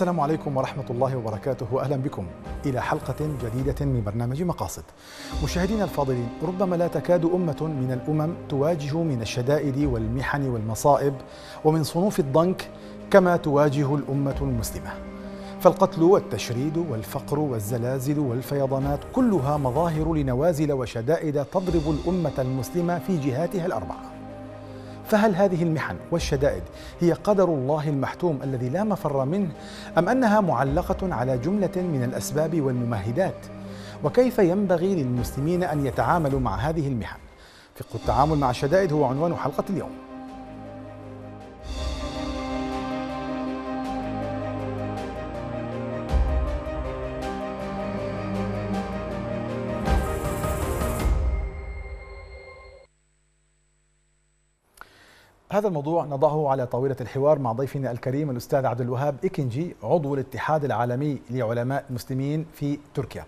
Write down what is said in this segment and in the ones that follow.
السلام عليكم ورحمة الله وبركاته اهلا بكم إلى حلقة جديدة من برنامج مقاصد مشاهدينا الفاضلين ربما لا تكاد أمة من الأمم تواجه من الشدائد والمحن والمصائب ومن صنوف الضنك كما تواجه الأمة المسلمة فالقتل والتشريد والفقر والزلازل والفيضانات كلها مظاهر لنوازل وشدائد تضرب الأمة المسلمة في جهاتها الأربعة فهل هذه المحن والشدائد هي قدر الله المحتوم الذي لا مفر منه أم أنها معلقة على جملة من الأسباب والممهدات؟ وكيف ينبغي للمسلمين أن يتعاملوا مع هذه المحن؟ فقه التعامل مع الشدائد هو عنوان حلقة اليوم هذا الموضوع نضعه على طاولة الحوار مع ضيفنا الكريم الأستاذ عبد الوهاب إكنجي عضو الاتحاد العالمي لعلماء المسلمين في تركيا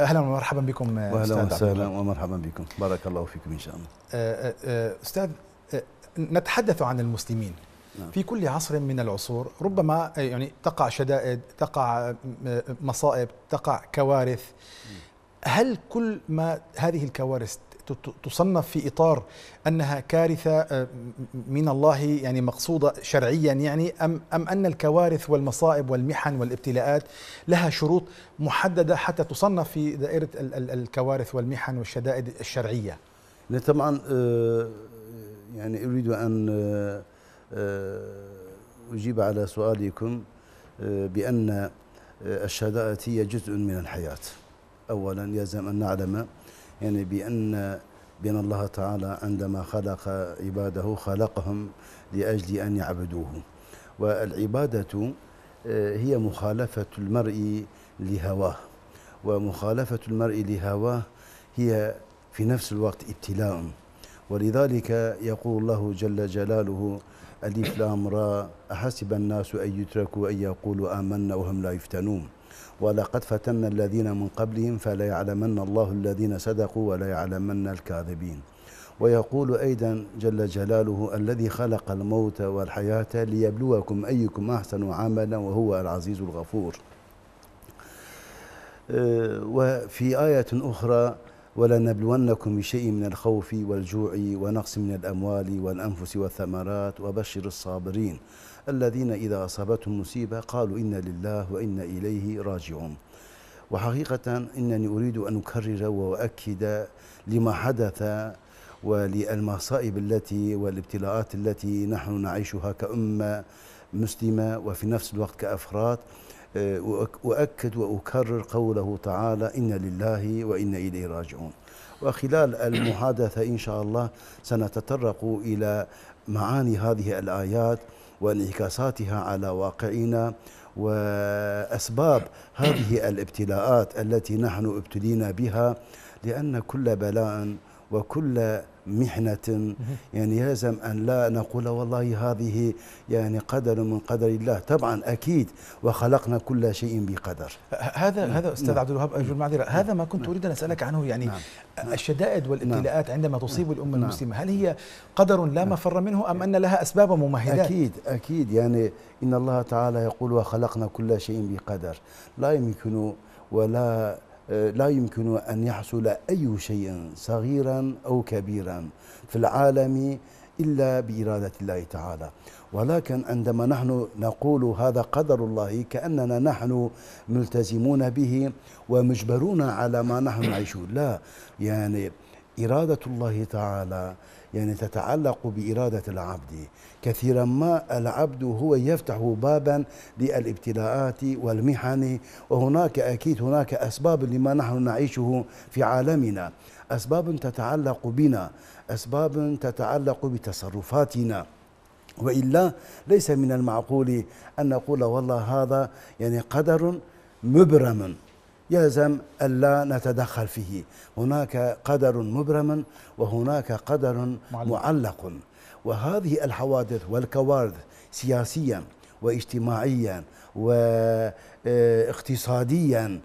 اهلا ومرحبا بكم اهلا وسهلا ومرحبا بكم بارك الله فيكم ان شاء الله أه، أه، أه، استاذ نتحدث عن المسلمين نعم. في كل عصر من العصور ربما يعني تقع شدائد تقع مصائب تقع كوارث هل كل ما هذه الكوارث تصنف في إطار أنها كارثة آه، من الله يعني مقصودة شرعيا يعني أم, أم أن الكوارث والمصائب والمحن والابتلاءات لها شروط محددة حتى تصنف في دائرة الكوارث والمحن والشدائد الشرعية طبعا آه، يعني أريد أن آه، أجيب على سؤالكم بأن الشدائد هي جزء من الحياة أولا يلزم أن نعلم يعني بأن بأن الله تعالى عندما خلق عباده خلقهم لأجل أن يعبدوه والعبادة آه، هي مخالفة المرء لهواه ومخالفة المرء لهواه هي في نفس الوقت ابتلاء ولذلك يقول الله جل جلاله ألف لام را أحسب الناس أن يتركوا أن يقولوا آمنا وهم لا يفتنون ولقد فتنا الذين من قبلهم فليعلمن الله الذين صدقوا وليعلمن الكاذبين ويقول أيضا جل جلاله الذي خلق الموت والحياة ليبلوكم أيكم أحسن عملا وهو العزيز الغفور أه، وفي آية أخرى ولنبلونكم بشيء من الخوف والجوع ونقص من الأموال والأنفس والثمرات وبشر الصابرين الذين إذا أصابتهم مصيبة قالوا إنا لله وإنا إليه راجعون وحقيقة إنني أريد أن أكرر وأؤكد لما حدث وللمصائب التي والابتلاءات التي نحن نعيشها كأمة مسلمة وفي نفس الوقت كأفراد أه، أؤكد وأكرر قوله تعالى إن لله وإنا إليه راجعون وخلال المحادثة إن شاء الله سنتطرق إلى معاني هذه الآيات وانعكاساتها على واقعنا وأسباب هذه الابتلاءات التي نحن ابتلينا بها لأن كل بلاء وكل محنة يعني يلزم أن لا نقول والله هذه يعني قدر من قدر الله طبعا أكيد وخلقنا كل شيء بقدر هذا نعم. هذا أستاذ نعم. عبد الوهاب أرجو المعذرة نعم. هذا ما كنت أريد أن أسألك عنه يعني الشدائد والابتلاءات عندما تصيب الأمة المسلمة هل هي قدر لا مفر منه أم أن لها أسباب ممهدات أكيد أكيد يعني إن الله تعالى يقول وخلقنا كل شيء بقدر لا يمكن ولا لا يمكن أن يحصل أي شيء صغيرا أو كبيرا في العالم إلا بإرادة الله تعالى ولكن عندما نحن نقول هذا قدر الله كأننا نحن ملتزمون به ومجبرون على ما نحن نعيش لا يعني إرادة الله تعالى يعني تتعلق بإرادة العبد كثيرا ما العبد هو يفتح بابا للابتلاءات والمحن وهناك أكيد هناك أسباب لما نحن نعيشه في عالمنا أسباب تتعلق بنا أسباب تتعلق بتصرفاتنا وإلا ليس من المعقول أن نقول والله هذا يعني قدر مبرم يلزم ألا نتدخل فيه هناك قدر مبرم وهناك قدر معلق, معلق. وهذه الحوادث والكوارث سياسيا واجتماعيا واقتصاديا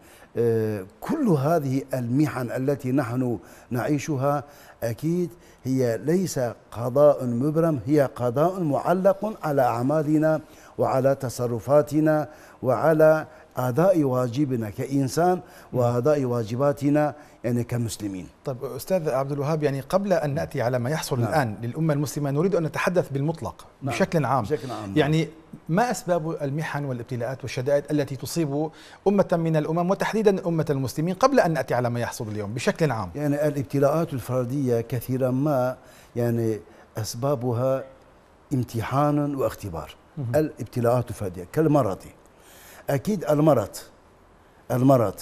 كل هذه المحن التي نحن نعيشها اكيد هي ليس قضاء مبرم هي قضاء معلق على اعمالنا وعلى تصرفاتنا وعلى اداء واجبنا كانسان واداء واجباتنا يعني كمسلمين طيب أستاذ عبد الوهاب يعني قبل أن نعم. نأتي على ما يحصل نعم. الآن للأمة المسلمة نريد أن نتحدث بالمطلق نعم. بشكل عام بشكل عام نعم. يعني ما أسباب المحن والابتلاءات والشدائد التي تصيب أمة من الأمم وتحديدا أمة المسلمين قبل أن نأتي على ما يحصل اليوم بشكل عام يعني الابتلاءات الفردية كثيرا ما يعني أسبابها امتحانا واختبار الابتلاءات الفردية كالمرض أكيد المرض المرض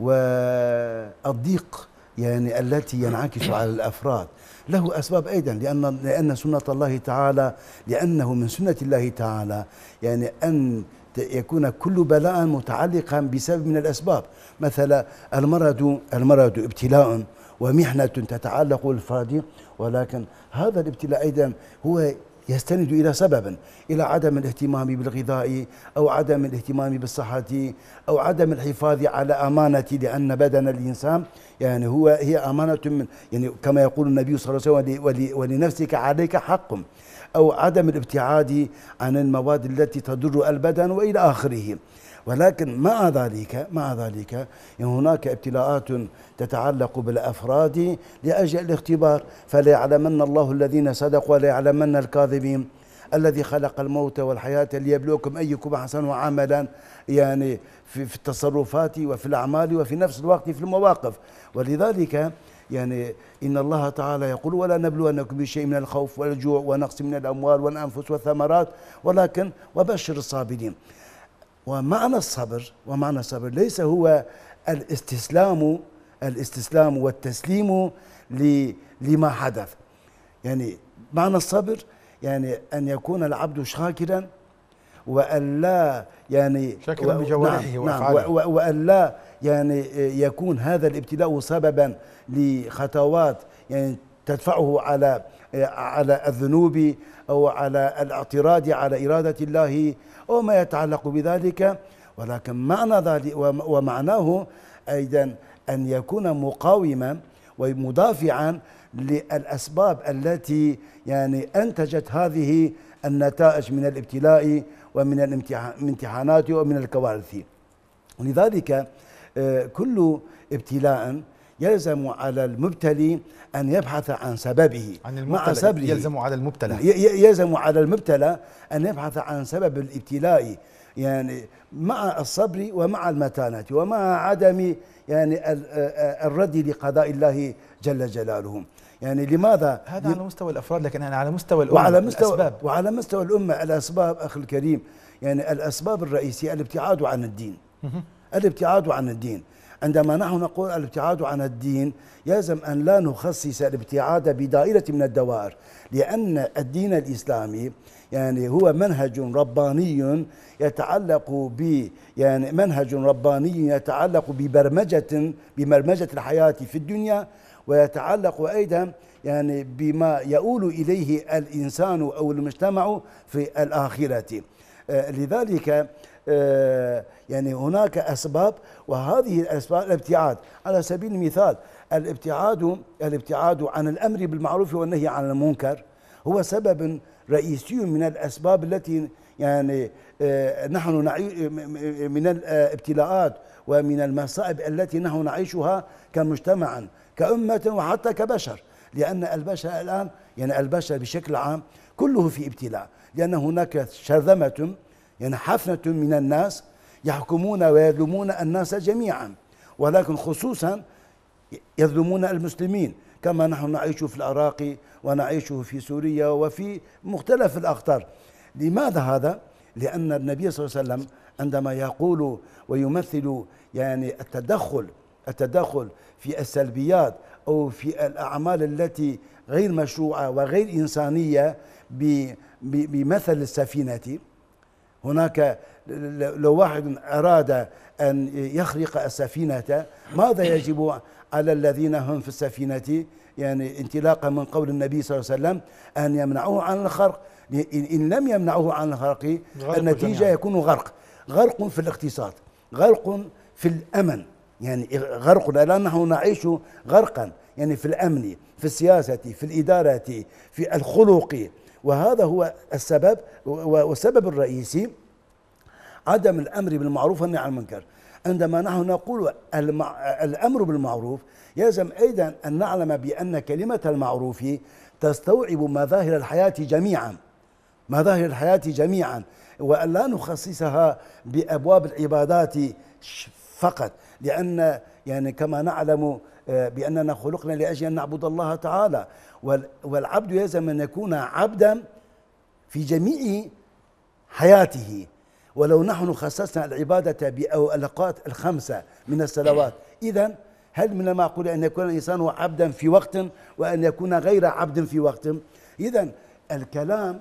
والضيق يعني التي ينعكس على الافراد له اسباب ايضا لان لان سنه الله تعالى لانه من سنه الله تعالى يعني ان يكون كل بلاء متعلقا بسبب من الاسباب مثلا المرض المرض ابتلاء ومحنه تتعلق بالفرد ولكن هذا الابتلاء ايضا هو يستند إلى سبب إلى عدم الاهتمام بالغذاء أو عدم الاهتمام بالصحة أو عدم الحفاظ على أمانة لأن بدن الإنسان يعني هو هي أمانة من يعني كما يقول النبي صلى الله عليه وسلم ولنفسك عليك حق أو عدم الابتعاد عن المواد التي تضر البدن وإلى آخره ولكن مع ذلك مع ذلك هناك ابتلاءات تتعلق بالافراد لاجل الاختبار فليعلمن الله الذين صدقوا وليعلمن الكاذبين الذي خلق الموت والحياة ليبلوكم أيكم أحسن عملا يعني في, في التصرفات وفي الأعمال وفي نفس الوقت في المواقف ولذلك يعني إن الله تعالى يقول ولا نبلونكم بشيء من الخوف والجوع ونقص من الأموال والأنفس والثمرات ولكن وبشر الصابرين ومعنى الصبر ومعنى الصبر ليس هو الاستسلام الاستسلام والتسليم لما حدث يعني معنى الصبر يعني أن يكون العبد شاكرا وألا يعني شاكرا بجوارحه نعم وأفعاله نعم وألا يعني يكون هذا الابتلاء سببا لخطوات يعني تدفعه على على الذنوب أو على الاعتراض على إرادة الله أو ما يتعلق بذلك ولكن معنى ذلك ومعناه أيضا أن يكون مقاوما ومدافعا للأسباب التي يعني أنتجت هذه النتائج من الابتلاء ومن الامتحانات ومن الكوارث ولذلك آه، كل ابتلاء يلزم على المبتلي أن يبحث عن سببه عن المبتلى مع سبره يلزم على المبتلى يلزم على المبتلى أن يبحث عن سبب الابتلاء يعني مع الصبر ومع المتانة ومع عدم يعني الرد لقضاء الله جل جلاله يعني لماذا هذا على مستوى الافراد لكن أنا على مستوى الامه وعلى مستوى الاسباب وعلى مستوى الامه الاسباب اخي الكريم يعني الاسباب الرئيسيه الابتعاد عن الدين الابتعاد عن الدين عندما نحن نقول الابتعاد عن الدين يلزم أن لا نخصص الابتعاد بدائرة من الدوائر لأن الدين الإسلامي يعني هو منهج رباني يتعلق ب يعني منهج رباني يتعلق ببرمجة ببرمجة الحياة في الدنيا ويتعلق أيضا يعني بما يؤول إليه الإنسان أو المجتمع في الآخرة آه، لذلك آه، يعني هناك أسباب وهذه الأسباب الابتعاد على سبيل المثال الابتعاد الابتعاد عن الأمر بالمعروف والنهي عن المنكر هو سبب رئيسي من الأسباب التي يعني آه، نحن آه، من الابتلاءات ومن المصائب التي نحن نعيشها كمجتمعا كأمة وحتى كبشر لأن البشر الآن يعني البشر بشكل عام كله في ابتلاء لأن هناك شرذمة يعني حفنة من الناس يحكمون ويظلمون الناس جميعا ولكن خصوصا يظلمون المسلمين كما نحن نعيش في العراق ونعيش في سوريا وفي مختلف الأقطار لماذا هذا؟ لأن النبي صلى الله عليه وسلم عندما يقول ويمثل يعني التدخل التدخل في السلبيات أو في الأعمال التي غير مشروعة وغير إنسانية بمثل السفينة هناك لو واحد أراد أن يخرق السفينة ماذا يجب على الذين هم في السفينة يعني انطلاقا من قول النبي صلى الله عليه وسلم أن يمنعوه عن الخرق إن لم يمنعوه عن الخرق النتيجة جميع. يكون غرق غرق في الاقتصاد غرق في الأمن يعني غرق لأنه نحن نعيش غرقا يعني في الأمن في السياسة في الإدارة في الخلق وهذا هو السبب والسبب الرئيسي عدم الامر بالمعروف والنهي عن المنكر عندما نحن نقول المع... الامر بالمعروف يلزم ايضا ان نعلم بان كلمه المعروف تستوعب مظاهر الحياه جميعا مظاهر الحياه جميعا وان لا نخصصها بابواب العبادات فقط لان يعني كما نعلم آه، باننا خلقنا لاجل ان نعبد الله تعالى والعبد يلزم أن يكون عبدا في جميع حياته ولو نحن خصصنا العبادة بأوقات الخمسة من الصلوات إذا هل من المعقول أن يكون الإنسان عبدا في وقت وأن يكون غير عبد في وقت إذا الكلام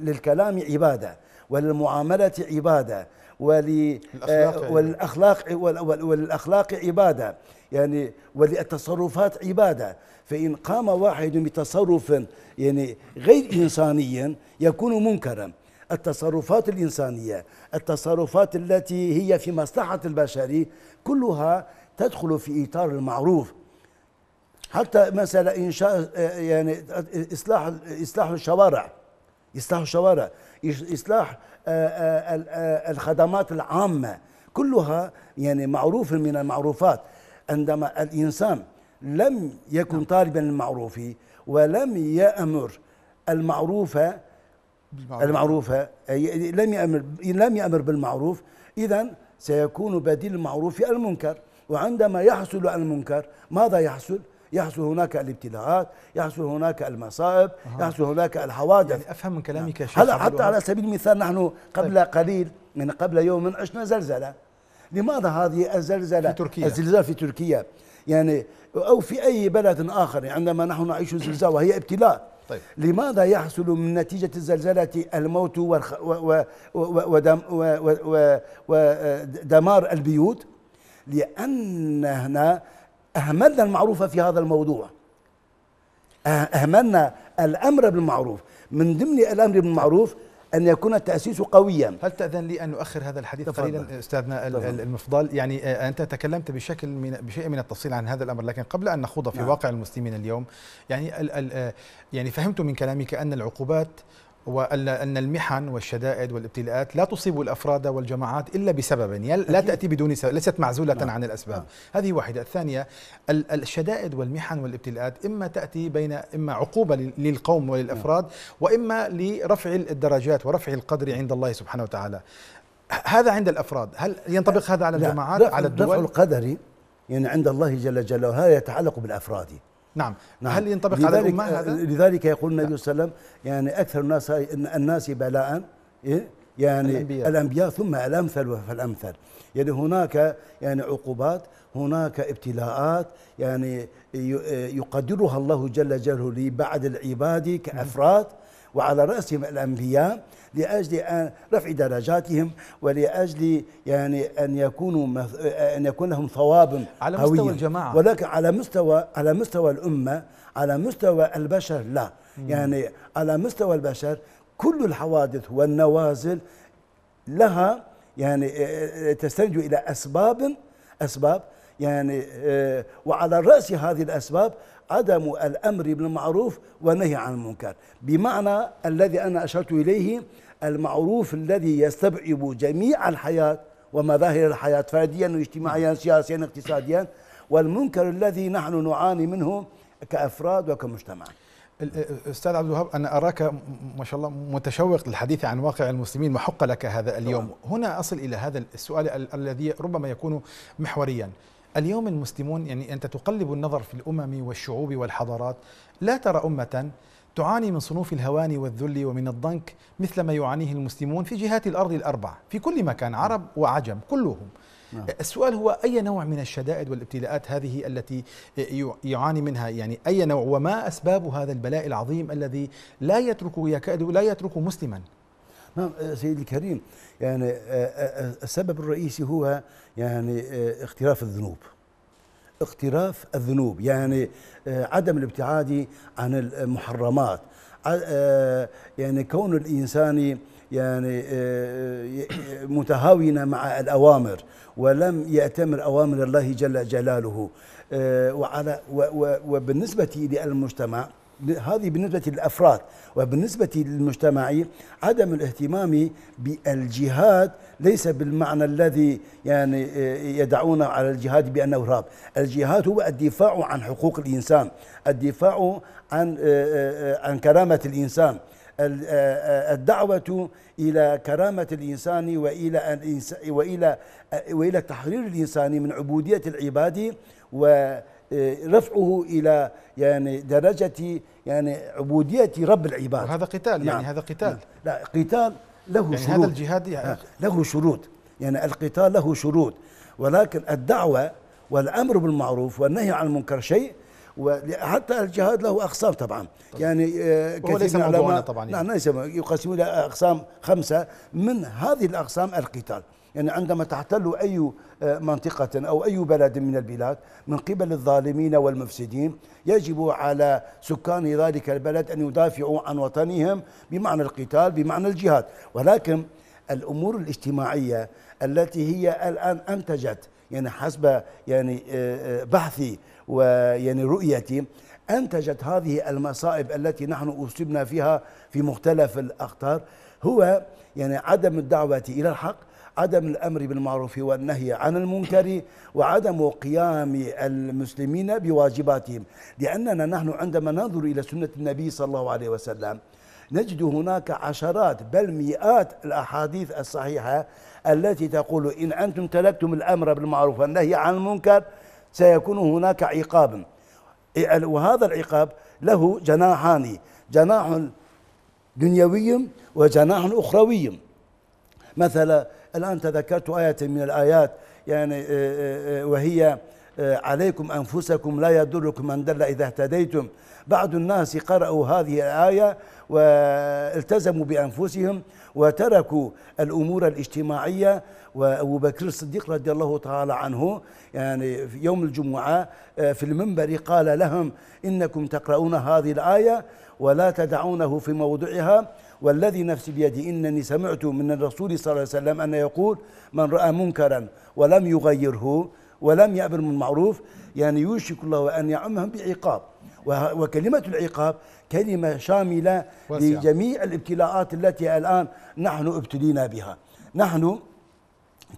للكلام عبادة وللمعاملة عبادة وللأخلاق آه، يعني. وللأخلاق عبادة يعني وللتصرفات عبادة فإن قام واحد بتصرف يعني غير إنسانيا يكون منكرا التصرفات الإنسانية التصرفات التي هي في مصلحة البشر كلها تدخل في إطار المعروف حتى مثلا إنشاء آه، يعني إصلاح إصلاح الشوارع إصلاح الشوارع إصلاح آه، آه، آه، الخدمات العامة كلها يعني معروف من المعروفات عندما الإنسان لم يكن نعم. طالبا للمعروف ولم يأمر المعروفة بالمعروف. المعروفة لم يأمر لم يأمر بالمعروف إذا سيكون بديل المعروف المنكر وعندما يحصل المنكر ماذا يحصل؟ يحصل هناك الابتلاءات يحصل هناك المصائب آه. يحصل هناك الحوادث يعني أفهم من كلامك يا شيخ هلا حتى على سبيل المثال نحن قبل طيب. قليل من قبل يوم عشنا زلزلة لماذا هذه الزلزلة في تركيا الزلزال في تركيا يعني أو في أي بلد آخر يعني عندما نحن نعيش زلزال وهي ابتلاء طيب. لماذا يحصل من نتيجة الزلزلة الموت ودمار البيوت لأن هنا أهملنا المعروف في هذا الموضوع أه- أهملنا الأمر بالمعروف من ضمن الأمر بالمعروف أن يكون التأسيس قويا هل تأذن لي أن أؤخر هذا الحديث تفضل. قليلا أستاذنا تفضل. المفضل يعني أه- أه، أنت تكلمت بشكل من بشيء من التفصيل عن هذا الأمر لكن قبل أن نخوض في نعم. واقع المسلمين اليوم يعني يعني فهمت من كلامك أن العقوبات وأن المحن والشدائد والابتلاءات لا تصيب الأفراد والجماعات إلا بسبب يعني لا تأتي بدون سبب ليست معزولة نعم. عن الأسباب نعم. هذه واحدة الثانية الشدائد والمحن والابتلاءات إما تأتي بين إما عقوبة للقوم وللأفراد نعم. وإما لرفع الدرجات ورفع القدر عند الله سبحانه وتعالى هذا عند الأفراد هل ينطبق هذا على الجماعات على الدول؟ رفع القدري يعني عند الله جل جلاله هذا يتعلق بالأفراد نعم. نعم هل ينطبق على الأمة هذا؟ آه، لذلك يقول النبي صلى الله عليه وسلم يعني أكثر الناس الناس بلاء إيه؟ يعني الأنبياء. الأنبياء ثم الأمثل فالأمثل يعني هناك يعني عقوبات هناك ابتلاءات يعني يقدرها الله جل جلاله لبعض العباد كأفراد وعلى رأسهم الأنبياء لاجل رفع درجاتهم ولاجل يعني ان يكونوا ان يكون لهم ثواب على مستوى هوية. الجماعه ولكن على مستوى على مستوى الامه على مستوى البشر لا مم. يعني على مستوى البشر كل الحوادث والنوازل لها يعني آه، آه، تستند الى اسباب اسباب يعني آه، وعلى راس هذه الاسباب عدم الأمر بالمعروف والنهي عن المنكر بمعنى الذي أنا أشرت إليه المعروف الذي يستوعب جميع الحياة ومظاهر الحياة فرديا واجتماعيا سياسيا اقتصاديا والمنكر الذي نحن نعاني منه كأفراد وكمجتمع استاذ عبد الوهاب انا اراك ما شاء الله متشوق للحديث عن واقع المسلمين وحق لك هذا اليوم طبعا. هنا اصل الى هذا السؤال الذي ربما يكون محوريا اليوم المسلمون يعني أنت تقلب النظر في الأمم والشعوب والحضارات لا ترى أمة تعاني من صنوف الهوان والذل ومن الضنك مثل ما يعانيه المسلمون في جهات الأرض الأربع في كل مكان عرب وعجم كلهم نعم. السؤال هو أي نوع من الشدائد والابتلاءات هذه التي يعاني منها يعني أي نوع وما أسباب هذا البلاء العظيم الذي لا يترك يكاد لا يترك مسلما نعم سيدي الكريم يعني السبب الرئيسي هو يعني آه، اختلاف الذنوب اختلاف الذنوب يعني آه، عدم الابتعاد عن المحرمات آه، يعني كون الإنسان يعني متهاونا مع الأوامر ولم يأتمر أوامر الله جل جلاله وعلى وبالنسبة للمجتمع هذه بالنسبة للأفراد وبالنسبة للمجتمع عدم الاهتمام بالجهاد ليس بالمعنى الذي يعني آه، يدعون على الجهاد بأنه راب الجهاد هو الدفاع عن حقوق الإنسان الدفاع عن, آه، آه، عن كرامة الإنسان الدعوة إلى كرامة الإنسان وإلى وإلى وإلى تحرير الإنسان من عبودية العباد و إيه، رفعه الى يعني درجه يعني عبوديه رب العباد وهذا قتال يعني نعم. هذا قتال لا, نعم. لا قتال له يعني شروط هذا الجهاد يعني آه، له شروط يعني القتال له شروط ولكن الدعوه والامر بالمعروف والنهي عن المنكر شيء وحتى الجهاد له اقسام طبعا طيب. يعني آه، كثير من العلماء طبعا يعني. نعم، لا ليس يقسمون الى اقسام خمسه من هذه الاقسام القتال يعني عندما تحتل أي آه، منطقة أو أي بلد من البلاد من قبل الظالمين والمفسدين يجب على سكان ذلك البلد أن يدافعوا عن وطنهم بمعنى القتال بمعنى الجهاد ولكن الأمور الاجتماعية التي هي الآن أنتجت يعني حسب يعني آه، آه، بحثي ويعني رؤيتي أنتجت هذه المصائب التي نحن أصبنا فيها في مختلف الأقطار هو يعني عدم الدعوة إلى الحق عدم الأمر بالمعروف والنهي عن المنكر وعدم قيام المسلمين بواجباتهم لأننا نحن عندما ننظر إلى سنة النبي صلى الله عليه وسلم نجد هناك عشرات بل مئات الأحاديث الصحيحة التي تقول إن أنتم تركتم الأمر بالمعروف والنهي عن المنكر سيكون هناك عقاب وهذا العقاب له جناحان جناح دنيوي وجناح أخروي مثلا الآن تذكرت آية من الآيات يعني آه، آه، آه، وهي عليكم أنفسكم لا يضركم من دل إذا اهتديتم بعض الناس قرأوا هذه الآية والتزموا بأنفسهم وتركوا الأمور الاجتماعية وأبو بكر الصديق رضي الله تعالى عنه يعني في يوم الجمعة في المنبر قال لهم إنكم تقرؤون هذه الآية ولا تدعونه في موضعها والذي نفسي بيدي إنني سمعت من الرسول صلى الله عليه وسلم أن يقول من رأى منكرا ولم يغيره ولم يأمر بالمعروف يعني يوشك الله أن يعمهم بعقاب وكلمة العقاب كلمة شاملة لجميع الابتلاءات التي الآن نحن ابتلينا بها نحن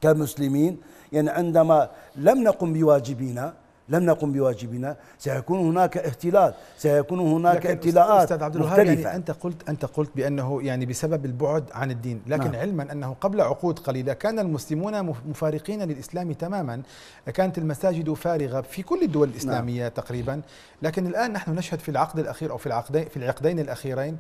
كمسلمين يعني عندما لم نقم بواجبنا لم نقم بواجبنا سيكون هناك اختلال سيكون هناك ابتلاءات استاذ عبد الوهاب يعني انت قلت انت قلت بانه يعني بسبب البعد عن الدين لكن نعم. علما انه قبل عقود قليله كان المسلمون مفارقين للاسلام تماما كانت المساجد فارغه في كل الدول الاسلاميه نعم. تقريبا لكن الان نحن نشهد في العقد الاخير او في العقدين في العقدين الاخيرين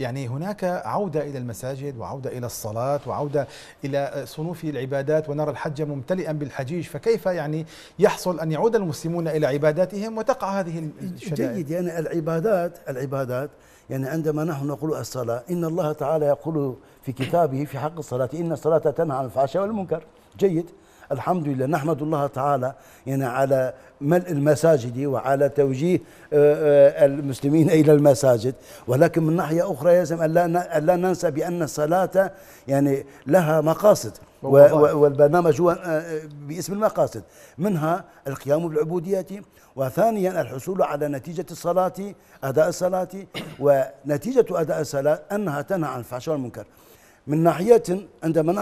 يعني هناك عودة إلى المساجد وعودة إلى الصلاة وعودة إلى صنوف العبادات ونرى الحج ممتلئا بالحجيج فكيف يعني يحصل أن يعود المسلمون إلى عباداتهم وتقع هذه الشدائد جيد يعني العبادات العبادات يعني عندما نحن نقول الصلاة إن الله تعالى يقول في كتابه في حق الصلاة إن الصلاة تنهى عن الفحشاء والمنكر جيد الحمد لله نحمد الله تعالى يعني على ملء المساجد وعلى توجيه آه، آه، المسلمين إلى المساجد ولكن من ناحية أخرى يجب أن لا ننسى بأن الصلاة يعني لها مقاصد والبرنامج هو آه، باسم المقاصد منها القيام بالعبودية وثانيا الحصول على نتيجة الصلاة أداء الصلاة ونتيجة أداء الصلاة أنها تنهى عن الفحشاء والمنكر من ناحية عندما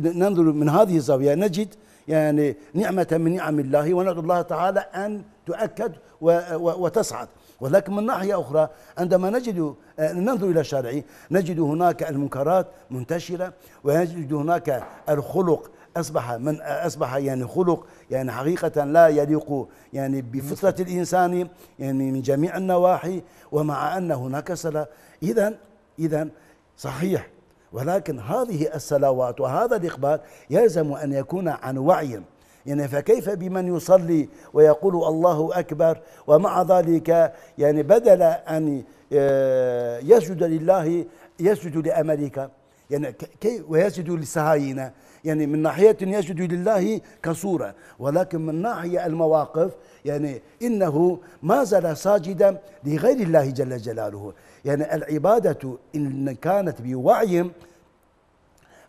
ننظر من هذه الزاوية نجد يعني نعمة من نعم الله وندعو الله تعالى أن تؤكد وتصعد ولكن من ناحية أخرى عندما نجد آه، ننظر إلى الشرع نجد هناك المنكرات منتشرة ونجد هناك الخلق أصبح من آه، أصبح يعني خلق يعني حقيقة لا يليق يعني بفطرة الإنسان يعني من جميع النواحي ومع أن هناك صلاة إذا إذا صحيح ولكن هذه الصلوات وهذا الإقبال يلزم أن يكون عن وعي يعني فكيف بمن يصلي ويقول الله أكبر ومع ذلك يعني بدل أن آه، يسجد لله يسجد لأمريكا يعني كي ويسجد للصهاينة يعني من ناحية يسجد لله كصورة ولكن من ناحية المواقف يعني إنه ما زال ساجدا لغير الله جل جلاله يعني العبادة إن كانت بوعي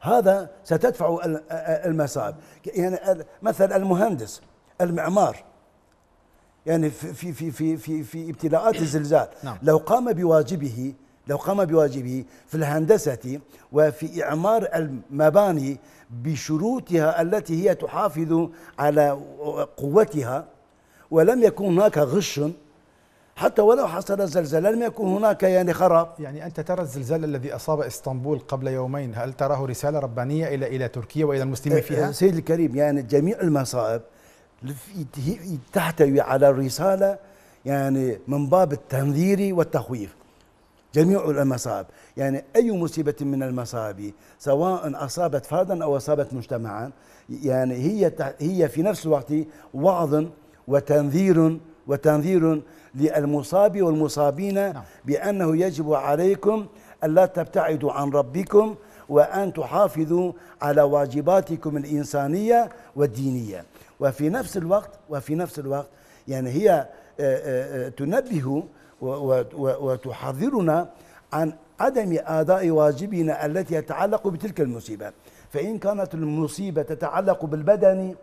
هذا ستدفع المصائب يعني مثلا المهندس المعمار يعني في في في في في ابتلاءات الزلزال نعم. لو قام بواجبه لو قام بواجبه في الهندسة وفي إعمار المباني بشروطها التي هي تحافظ على قوتها ولم يكن هناك غش حتى ولو حصل زلزال لم يكن هناك يعني خراب يعني أنت ترى الزلزال الذي أصاب إسطنبول قبل يومين هل تراه رسالة ربانية إلى إلى تركيا وإلى المسلمين أه، فيها؟ سيد الكريم يعني جميع المصائب تحتوي على رسالة يعني من باب التنذير والتخويف جميع المصائب يعني أي مصيبة من المصائب سواء أصابت فردا أو أصابت مجتمعا يعني هي هي في نفس الوقت وعظ وتنذير وتنذير للمصاب والمصابين نعم. بأنه يجب عليكم ألا تبتعدوا عن ربكم وأن تحافظوا على واجباتكم الإنسانية والدينية وفي نفس الوقت وفي نفس الوقت يعني هي آه، آه، آه، تنبه وتحذرنا عن عدم أداء واجبنا التي يتعلق بتلك المصيبة فإن كانت المصيبة تتعلق بالبدن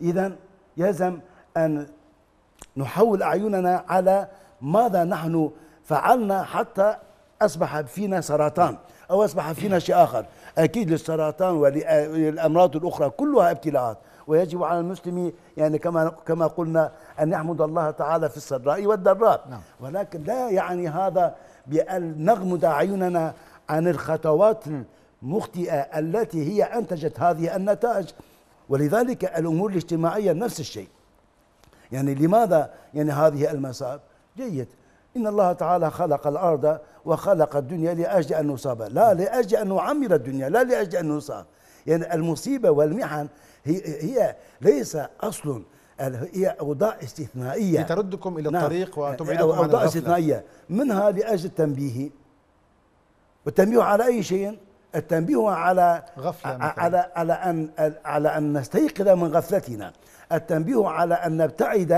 إذا يلزم أن نحول أعيننا على ماذا نحن فعلنا حتى أصبح فينا سرطان أو أصبح فينا شيء آخر أكيد للسرطان وللأمراض الأخرى كلها ابتلاءات ويجب على المسلم يعني كما كما قلنا ان يحمد الله تعالى في السراء والضراء نعم. ولكن لا يعني هذا بان نغمض اعيننا عن الخطوات المخطئه التي هي انتجت هذه النتائج ولذلك الامور الاجتماعيه نفس الشيء يعني لماذا يعني هذه المصائب جيد إن الله تعالى خلق الأرض وخلق الدنيا لأجل أن نصاب لا لأجل أن نعمر الدنيا لا لأجل أن نصاب يعني المصيبة والمحن هي, هي ليس أصل هي أوضاع استثنائية لتردكم إلى نعم. الطريق نعم. وتبعدكم عن أوضاع استثنائية منها لأجل التنبيه والتنبيه على أي شيء التنبيه على غفلة على, على على أن على أن نستيقظ من غفلتنا التنبيه على أن نبتعد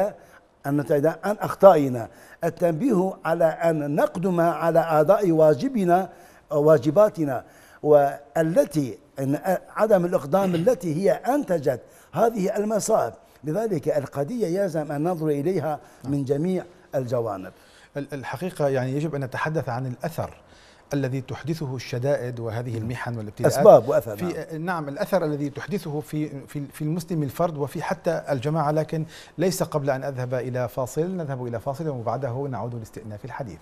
أن نبتعد عن أخطائنا التنبيه على أن نقدم على أداء واجبنا واجباتنا والتي إن عدم الإقدام التي هي أنتجت هذه المصائب لذلك القضية يلزم أن ننظر إليها من جميع الجوانب الحقيقة يعني يجب أن نتحدث عن الأثر الذي تحدثه الشدائد وهذه نعم. المحن والابتلاءات اسباب واثر في نعم. آه، نعم الاثر الذي تحدثه في في في المسلم الفرد وفي حتى الجماعه لكن ليس قبل ان اذهب الى فاصل نذهب الى فاصل وبعده نعود لاستئناف الحديث.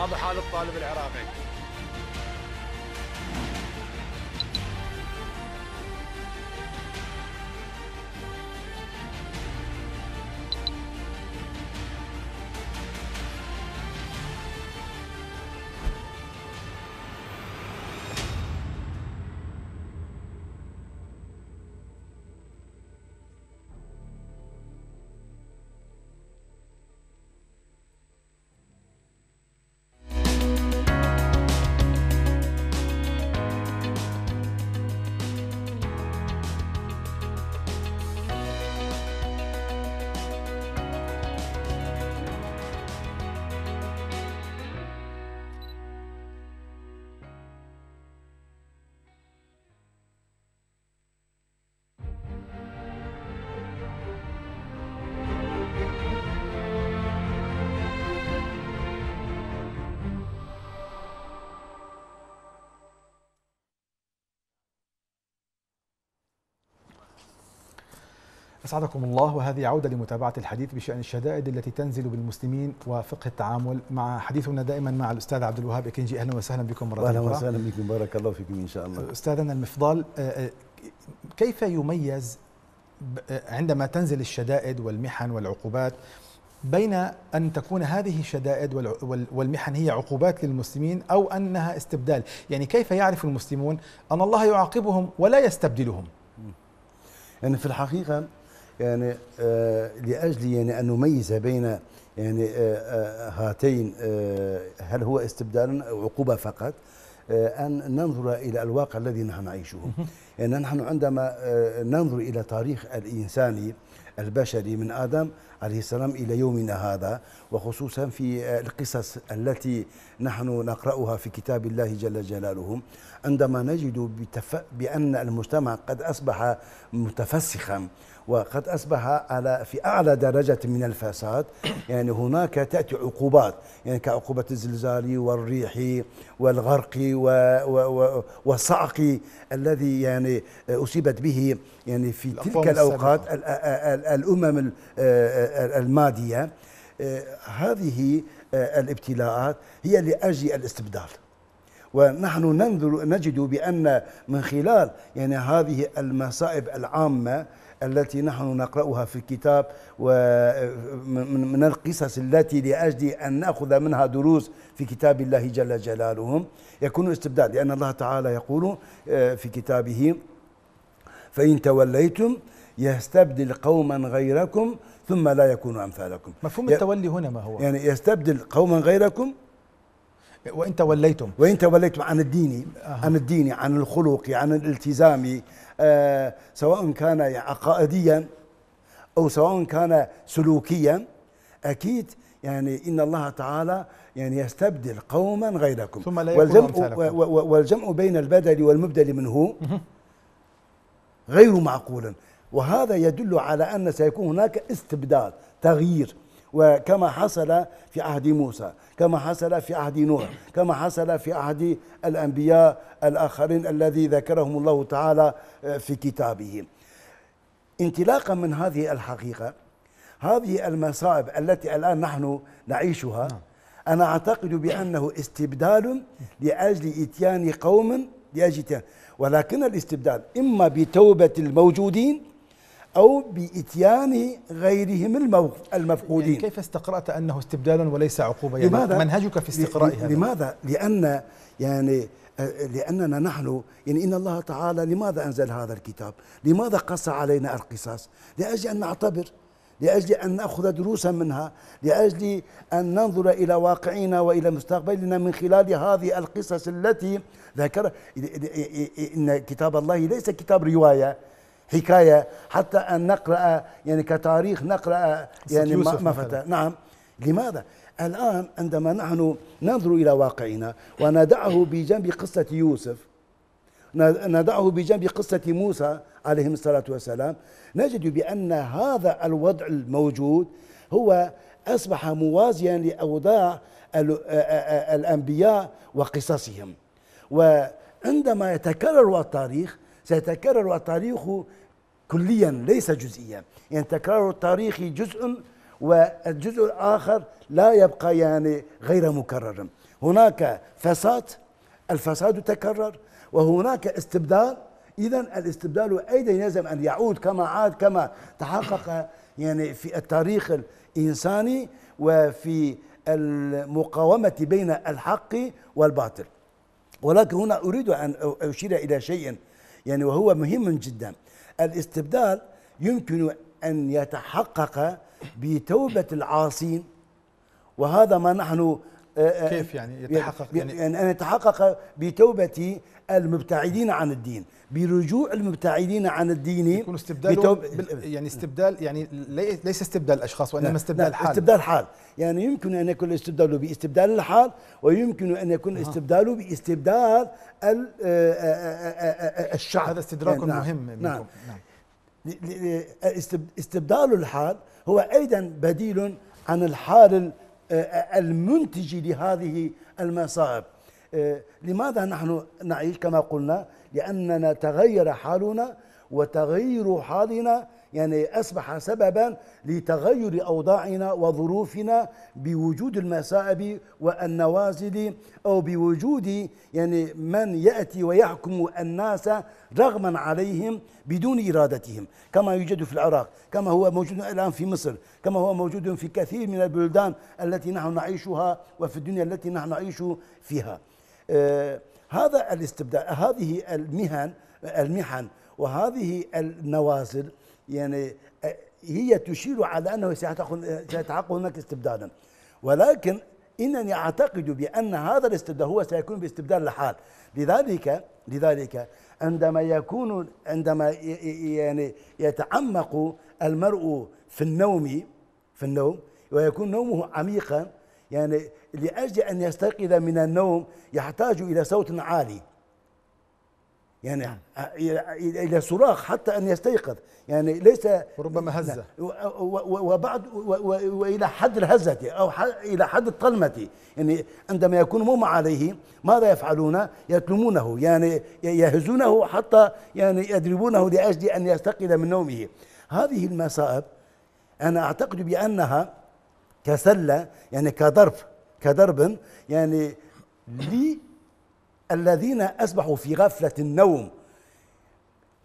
هذا حال الطالب العراقي أسعدكم الله وهذه عودة لمتابعة الحديث بشأن الشدائد التي تنزل بالمسلمين وفقه التعامل مع حديثنا دائما مع الأستاذ عبد الوهاب إكنجي أهلا وسهلا بكم مرة أخرى أهلا وسهلا بكم بارك الله فيكم إن شاء الله أستاذنا المفضل آه، آه، كيف يميز آه، عندما تنزل الشدائد والمحن والعقوبات بين أن تكون هذه الشدائد والمحن هي عقوبات للمسلمين أو أنها استبدال يعني كيف يعرف المسلمون أن الله يعاقبهم ولا يستبدلهم يعني في الحقيقة يعني آه، لاجل يعني ان نميز بين يعني آه، آه، هاتين هل هو استبدال او عقوبه فقط أن ننظر إلى الواقع الذي نحن نعيشه يعني نحن عندما ننظر إلى تاريخ الإنساني البشري من آدم عليه السلام إلى يومنا هذا وخصوصا في القصص التي نحن نقرأها في كتاب الله جل جلاله عندما نجد بأن المجتمع قد أصبح متفسخا وقد أصبح على في أعلى درجة من الفساد يعني هناك تأتي عقوبات يعني كعقوبة الزلزال والريح والغرق والصعق الذي يعني أصيبت به يعني في تلك الأوقات الأمم آه، آه، الماديه آه، هذه الابتلاءات هي لأجل الاستبدال ونحن ننظر نجد بأن من خلال يعني هذه المصائب العامة التي نحن نقرأها في الكتاب ومن القصص التي لأجل أن نأخذ منها دروس في كتاب الله جل جلاله يكون استبداد لأن الله تعالى يقول آه، في كتابه فإن توليتم يستبدل قوما غيركم ثم لا يكونوا أمثالكم مفهوم التولي هنا ما هو؟ يعني يستبدل قوما غيركم وان توليتم وان توليتم عن الدين آه. عن الدين عن الخلق عن الالتزام آه، سواء كان عقائديا أو سواء كان سلوكيا أكيد يعني إن الله تعالى يعني يستبدل قوما غيركم ثم لا والجمع, والجمع بين البدل والمبدل منه غير معقول وهذا يدل على أن سيكون هناك استبدال تغيير وكما حصل في عهد موسى كما حصل في عهد نوح كما حصل في عهد الأنبياء الآخرين الذي ذكرهم الله تعالى آه، في كتابه انطلاقا من هذه الحقيقة هذه المصائب التي الآن نحن نعيشها نعم. أنا أعتقد بأنه استبدال لأجل إتيان قوم لأجل إتيان ولكن الاستبدال إما بتوبة الموجودين أو بإتيان غيرهم المفقودين يعني كيف استقرأت أنه استبدال وليس عقوبة يعني لماذا؟ منهجك في استقرائها لماذا؟ لأن يعني آه، لأننا نحن يعني إن الله تعالى لماذا أنزل هذا الكتاب لماذا قص علينا القصاص لأجل أن نعتبر لأجل أن نأخذ دروسا منها لأجل أن ننظر إلى واقعنا وإلى مستقبلنا من خلال هذه القصص التي ذكر إن كتاب الله ليس كتاب رواية حكاية حتى أن نقرأ يعني كتاريخ نقرأ يعني ما فتى نعم لماذا؟ الآن عندما نحن ننظر إلى واقعنا وندعه بجنب قصة يوسف ندعه بجنب قصة موسى عليه الصلاة والسلام نجد بأن هذا الوضع الموجود هو أصبح موازيا لأوضاع الأنبياء وقصصهم وعندما يتكرر التاريخ سيتكرر التاريخ كليا ليس جزئيا يعني تكرار التاريخ جزء والجزء الآخر لا يبقى يعني غير مكرر هناك فساد الفساد تكرر وهناك استبدال إذا الاستبدال أيضا يلزم أن يعود كما عاد كما تحقق يعني في التاريخ الإنساني وفي المقاومة بين الحق والباطل ولكن هنا أريد أن أشير إلى شيء يعني وهو مهم جدا الاستبدال يمكن أن يتحقق بتوبة العاصين وهذا ما نحن آه، آه، كيف يعني يتحقق يعني, يعني, أن يتحقق بتوبة المبتعدين عن الدين برجوع المبتعدين عن الدين يكون استبدال يعني استبدال يعني ليس استبدال اشخاص وانما استبدال حال استبدال حال يعني يمكن ان يكون الاستبدال باستبدال الحال ويمكن ان يكون الاستبدال باستبدال آه، آه، آه، الشعب هذا استدراك نعم مهم نعم. منكم نعم, نعم استبدال الحال هو ايضا بديل عن الحال المنتج لهذه المصائب آه، لماذا نحن نعيش كما قلنا لأننا تغير حالنا وتغير حالنا يعني أصبح سببا لتغير أوضاعنا وظروفنا بوجود المسائب والنوازل أو بوجود يعني من يأتي ويحكم الناس رغما عليهم بدون إرادتهم كما يوجد في العراق كما هو موجود الآن في مصر كما هو موجود في كثير من البلدان التي نحن نعيشها وفي الدنيا التي نحن نعيش فيها آه، هذا الاستبداع هذه المهن المحن وهذه النوازل يعني آه، هي تشير على انه سيتحقق هناك استبدالا ولكن انني اعتقد بان هذا الاستبدال هو سيكون باستبدال الحال لذلك لذلك عندما يكون عندما يعني يتعمق المرء في النوم في النوم ويكون نومه عميقا يعني لأجل أن يستيقظ من النوم يحتاج إلى صوت عالي يعني نعم. الى صراخ حتى ان يستيقظ يعني ليس ربما هزه نعم. وبعد والى حد الهزه او الى حد الطلمه يعني عندما يكون مغمى عليه ماذا يفعلون؟ يطلمونه يعني يهزونه حتى يعني يضربونه لاجل ان يستيقظ من نومه هذه المصائب انا اعتقد بانها كسله يعني كضرب كضرب يعني للذين اصبحوا في غفله النوم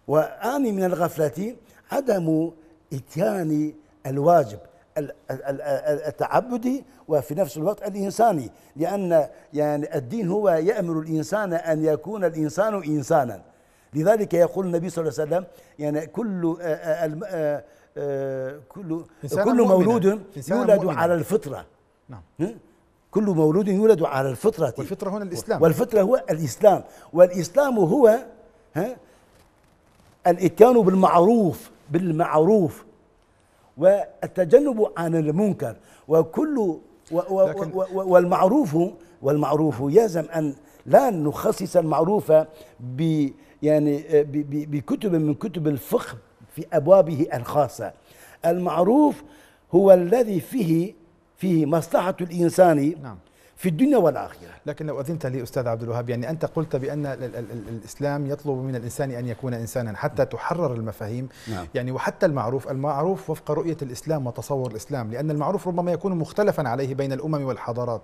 واني من الغفله عدم اتيان الواجب التعبدي وفي نفس الوقت الانساني لان يعني الدين هو يامر الانسان ان يكون الانسان انسانا لذلك يقول النبي صلى الله عليه وسلم يعني كل كل كل مولود يولد على الفطره نعم كل مولود يولد على الفطره والفطره هنا الاسلام والفطره هو الاسلام والاسلام هو ها الاتيان بالمعروف بالمعروف والتجنب عن المنكر وكل و و و والمعروف والمعروف يلزم ان لا نخصص المعروف ب يعني بكتب من كتب الفقه في أبوابه الخاصة المعروف هو الذي فيه فيه مصلحة الإنسان نعم. في الدنيا والآخرة لكن لو أذنت لي أستاذ عبد الوهاب يعني أنت قلت بأن الإسلام يطلب من الإنسان أن يكون إنسانا حتى نعم. تحرر المفاهيم نعم. يعني وحتى المعروف المعروف وفق رؤية الإسلام وتصور الإسلام لأن المعروف ربما يكون مختلفا عليه بين الأمم والحضارات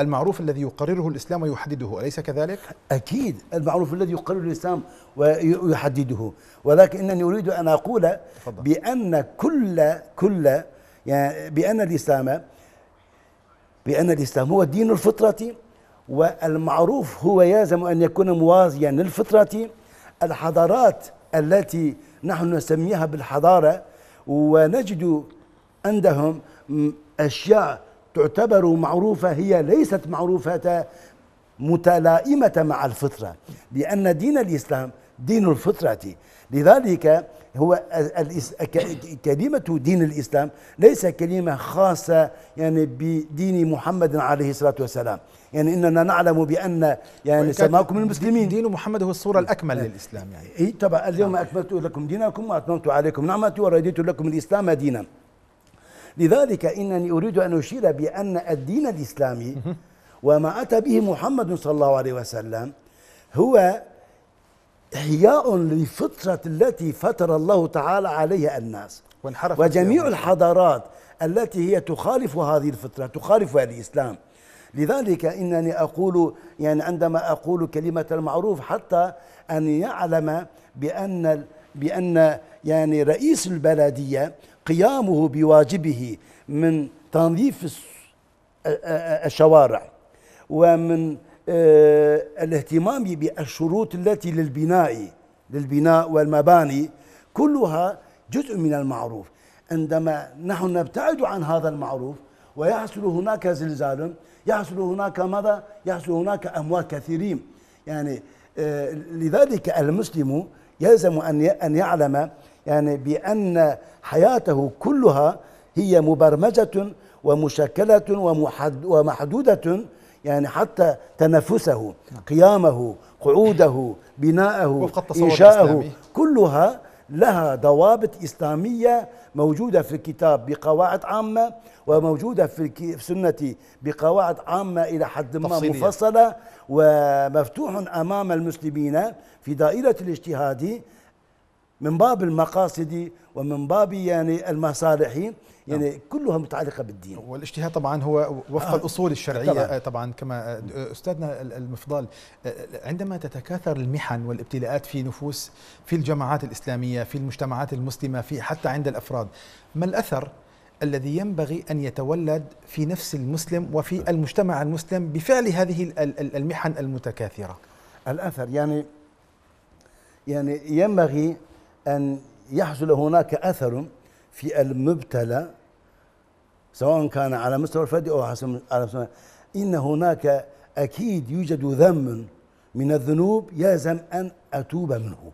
المعروف الذي يقرره الإسلام ويحدده أليس كذلك؟ أكيد المعروف الذي يقرره الإسلام ويحدده ولكن إنني أريد أن أقول تفضل. بأن كل كل يعني بأن الإسلام بأن الإسلام هو دين الفطرة والمعروف هو يلزم أن يكون موازيا للفطرة الحضارات التي نحن نسميها بالحضارة ونجد عندهم أشياء تعتبر معروفة هي ليست معروفة متلائمة مع الفطرة لأن دين الإسلام دين الفطرة لذلك هو كلمة دين الإسلام ليس كلمة خاصة يعني بدين محمد عليه الصلاة والسلام يعني إننا نعلم بأن يعني سماكم المسلمين دين محمد هو الصورة الأكمل نعم. للإسلام يعني إيه طبعا اليوم نعم. أكملت لكم دينكم وأتممت عليكم نعمتي ورديت لكم الإسلام دينا لذلك إنني أريد أن أشير بأن الدين الإسلامي وما أتى به محمد صلى الله عليه وسلم هو إحياء للفطرة التي فطر الله تعالى عليها الناس وانحرفت وجميع الحضارات التي هي تخالف هذه الفطرة تخالف الإسلام لذلك إنني أقول يعني عندما أقول كلمة المعروف حتى أن يعلم بأن بأن يعني رئيس البلدية قيامه بواجبه من تنظيف الشوارع ومن آه، الاهتمام بالشروط التي للبناء للبناء والمباني كلها جزء من المعروف عندما نحن نبتعد عن هذا المعروف ويحصل هناك زلزال يحصل هناك ماذا يحصل هناك أموات كثيرين يعني آه، لذلك المسلم يلزم أن أن يعلم يعني بأن حياته كلها هي مبرمجة ومشكلة ومحدودة يعني حتى تنفسه قيامه قعوده بناءه إنشاءه كلها لها ضوابط إسلامية موجودة في الكتاب بقواعد عامة وموجودة في السنة بقواعد عامة إلى حد ما تفصيلية. مفصلة ومفتوح أمام المسلمين في دائرة الاجتهاد من باب المقاصد ومن باب يعني المصالح يعني نعم. كلها متعلقه بالدين والاجتهاد طبعا هو وفق آه. الاصول الشرعيه طبعا, آه، طبعا كما آه، استاذنا المفضل آه، عندما تتكاثر المحن والابتلاءات في نفوس في الجماعات الاسلاميه في المجتمعات المسلمه في حتى عند الافراد ما الاثر الذي ينبغي ان يتولد في نفس المسلم وفي المجتمع المسلم بفعل هذه المحن المتكاثره الاثر يعني يعني ينبغي أن يحصل هناك أثر في المبتلى سواء كان على مستوى الفردي أو على مستوى إن هناك أكيد يوجد ذنب من الذنوب يلزم أن أتوب منه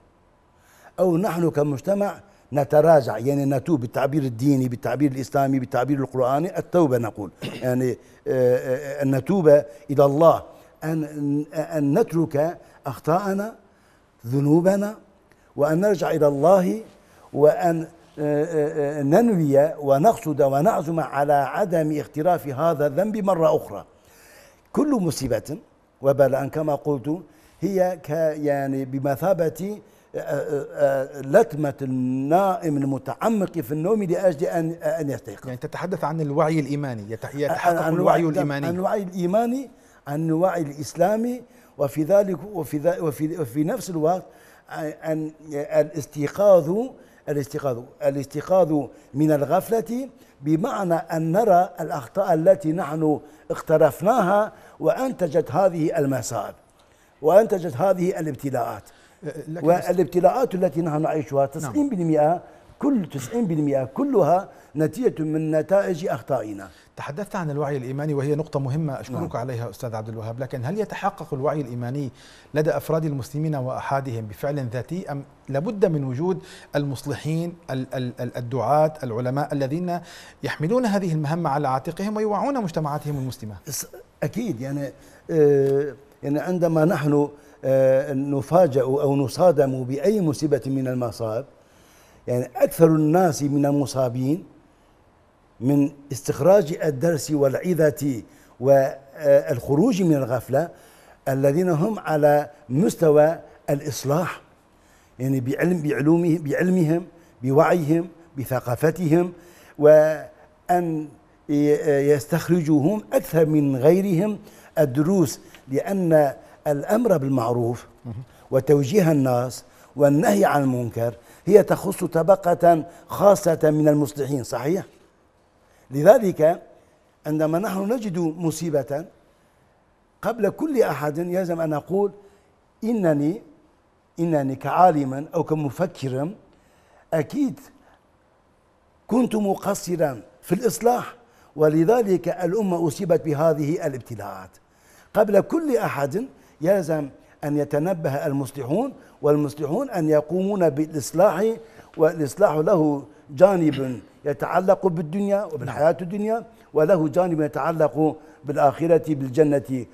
أو نحن كمجتمع نتراجع يعني نتوب بالتعبير الديني بالتعبير الإسلامي بالتعبير القرآني التوبة نقول يعني آه، آه، أن نتوب إلى الله أن أن نترك أخطاءنا ذنوبنا وأن نرجع إلى الله وأن آه، آه، آه، ننوي ونقصد ونعزم على عدم اغتراف هذا الذنب مرة أخرى كل مصيبة وبلاء كما قلت هي يعني بمثابة لتمة النائم المتعمق في النوم لأجل أن أن يستيقظ يعني تتحدث عن الوعي الإيماني يتحقق الوعي الإيماني عن الوعي الإيماني عن الوعي الإسلامي وفي ذلك وفي, وفي, وفي نفس الوقت أن الاستيقاظ الاستيقاظ الاستيقاظ من الغفلة بمعنى أن نرى الأخطاء التي نحن اقترفناها وأنتجت هذه المصائب وأنتجت هذه الابتلاءات أه، والابتلاءات التي نحن نعيشها 90% نعم. كل 90% كلها نتيجة من نتائج أخطائنا تحدثت عن الوعي الإيماني وهي نقطة مهمة أشكرك نعم. عليها أستاذ عبد الوهاب لكن هل يتحقق الوعي الإيماني لدى أفراد المسلمين وأحادهم بفعل ذاتي أم لابد من وجود المصلحين الدعاة العلماء الذين يحملون هذه المهمة على عاتقهم ويوعون مجتمعاتهم المسلمة أكيد يعني آه، يعني عندما نحن آه، نفاجأ أو نصادم بأي مصيبة من المصائب يعني أكثر الناس من المصابين من استخراج الدرس والعظة والخروج من الغفلة الذين هم على مستوى الإصلاح يعني بعلم بعلومهم بعلمهم بوعيهم بثقافتهم وأن يستخرجوهم أكثر من غيرهم الدروس لأن الأمر بالمعروف وتوجيه الناس والنهي عن المنكر هي تخص طبقة خاصة من المصلحين صحيح؟ لذلك عندما نحن نجد مصيبة قبل كل أحد يلزم أن أقول إنني إنني كعالما أو كمفكر أكيد كنت مقصرا في الإصلاح ولذلك الأمة أصيبت بهذه الابتلاءات قبل كل أحد يلزم أن يتنبه المصلحون والمصلحون أن يقومون بالإصلاح والإصلاح له جانب يتعلق بالدنيا وبالحياة الدنيا وله جانب يتعلق بالآخرة بالجنة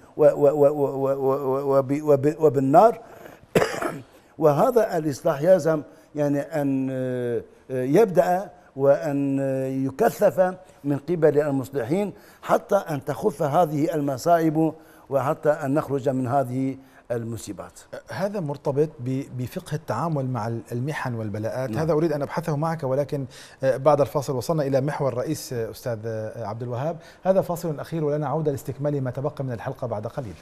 وبالنار وهذا الإصلاح يلزم يعني أن آه، يبدأ وأن يكثف من قبل المصلحين حتى أن تخف هذه المصائب وحتى أن نخرج من هذه المصيبات أه، هذا مرتبط بفقه التعامل مع المحن والبلاءات نعم. هذا أريد أن أبحثه معك ولكن أه، بعد الفاصل وصلنا إلى محور رئيس أه، أستاذ عبد الوهاب هذا فاصل أخير ولنا عودة لاستكمال ما تبقى من الحلقة بعد قليل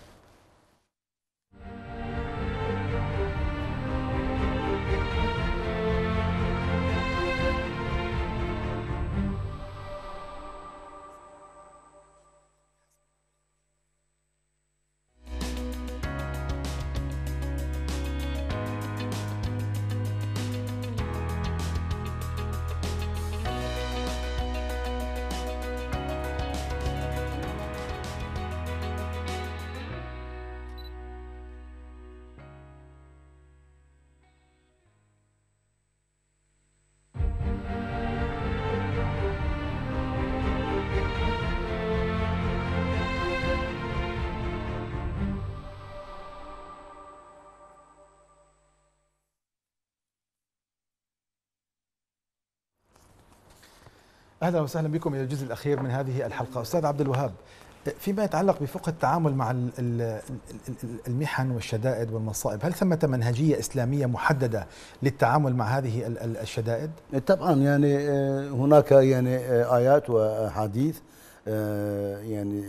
اهلا وسهلا بكم الى الجزء الاخير من هذه الحلقه استاذ عبد الوهاب فيما يتعلق بفقه التعامل مع المحن والشدائد والمصائب هل ثمة منهجية إسلامية محددة للتعامل مع هذه الشدائد؟ طبعا يعني آه، هناك يعني آه، آيات وأحاديث آه، يعني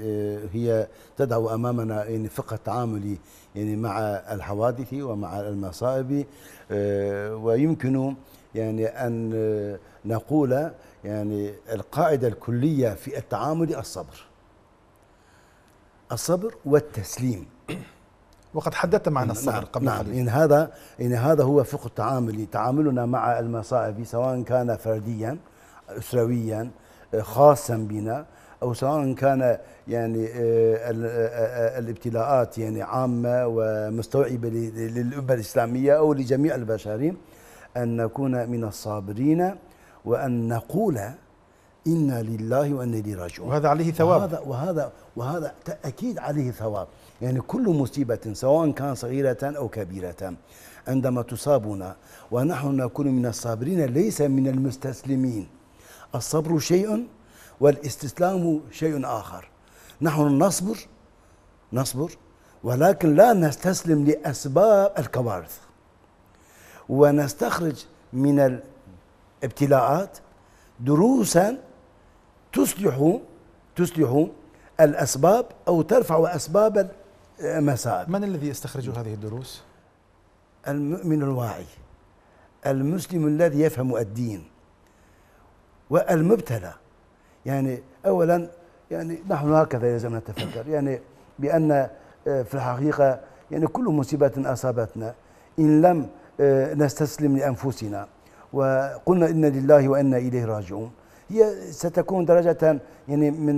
هي تدعو امامنا يعني فقه التعامل يعني مع الحوادث ومع المصائب ويمكن يعني ان نقول يعني القاعدة الكلية في التعامل الصبر الصبر والتسليم وقد حدثت معنا نعم، الصبر قبل نعم قليل إن هذا إن هذا هو فقه التعامل تعاملنا مع المصائب سواء كان فرديا أسرويا خاصا بنا أو سواء كان يعني آه، آه، آه، الابتلاءات يعني عامة ومستوعبة للأمة الإسلامية أو لجميع البشرين أن نكون من الصابرين وأن نقول إنا لله وإنا إليه راجعون وهذا عليه ثواب وهذا وهذا وهذا أكيد عليه ثواب يعني كل مصيبة سواء كان صغيرة أو كبيرة عندما تصابنا ونحن نكون من الصابرين ليس من المستسلمين الصبر شيء والاستسلام شيء آخر نحن نصبر نصبر ولكن لا نستسلم لأسباب الكوارث ونستخرج من ابتلاءات دروسا تصلح تصلح الاسباب او ترفع اسباب المسائل من الذي يستخرج هذه الدروس؟ المؤمن الواعي المسلم الذي يفهم الدين والمبتلى يعني اولا يعني نحن هكذا يجب نتفكر يعني بان آه، في الحقيقه يعني كل مصيبه اصابتنا ان لم آه، نستسلم لانفسنا وقلنا إن لله وإنا إليه راجعون هي ستكون درجة يعني من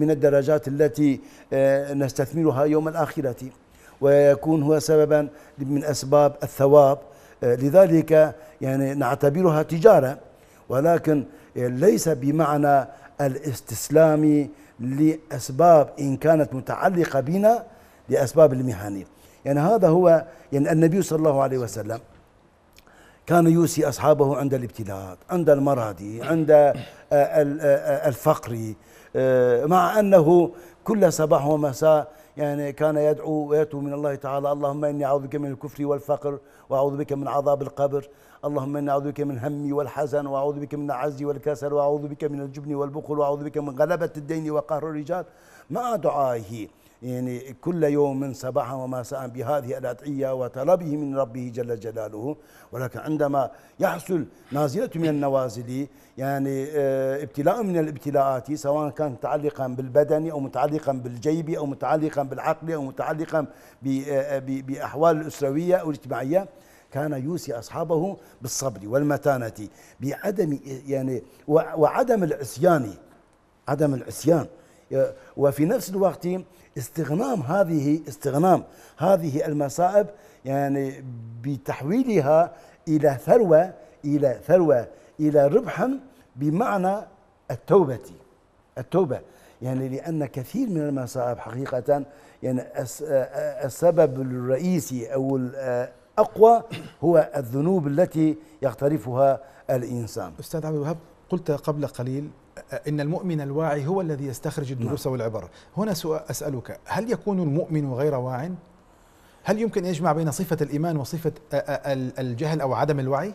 من الدرجات التي آه، نستثمرها يوم الآخرة ويكون هو سببا من أسباب الثواب آه، لذلك يعني نعتبرها تجارة ولكن آه، ليس بمعنى الاستسلام لأسباب إن كانت متعلقة بنا لأسباب المهنية يعني هذا هو يعني النبي صلى الله عليه وسلم كان يوصي أصحابه عند الابتلاء عند المرض عند آه، آه، آه، الفقر مع أنه كل صباح ومساء يعني كان يدعو ويتوب من الله تعالى اللهم إني أعوذ بك من الكفر والفقر وأعوذ بك من عذاب القبر اللهم إني أعوذ بك من همي والحزن وأعوذ بك من العجز والكسل وأعوذ بك من الجبن والبخل وأعوذ بك من غلبة الدين وقهر الرجال مع دعائه يعني كل يوم صباحا ومساء بهذه الأدعية وطلبه من ربه جل جلاله ولكن عندما يحصل نازلة من النوازل يعني آه، ابتلاء من الابتلاءات سواء كان متعلقا بالبدن أو متعلقا بالجيب أو متعلقا بالعقل أو متعلقا آه، آه، بأحوال الأسروية أو الاجتماعية كان يوصي أصحابه بالصبر والمتانة بعدم يعني وعدم العصيان عدم العصيان وفي نفس الوقت استغنام هذه استغنام هذه المصائب يعني بتحويلها إلى ثروة إلى ثروة إلى ربحا بمعنى التوبة التوبة يعني لأن كثير من المصائب حقيقة يعني السبب الرئيسي أو الأقوى هو الذنوب التي يقترفها الإنسان أستاذ عبد الوهاب قلت قبل قليل إن المؤمن الواعي هو الذي يستخرج الدروس نعم. والعبر هنا سؤال أسألك هل يكون المؤمن غير واع؟ هل يمكن أن يجمع بين صفة الإيمان وصفة الجهل أو عدم الوعي؟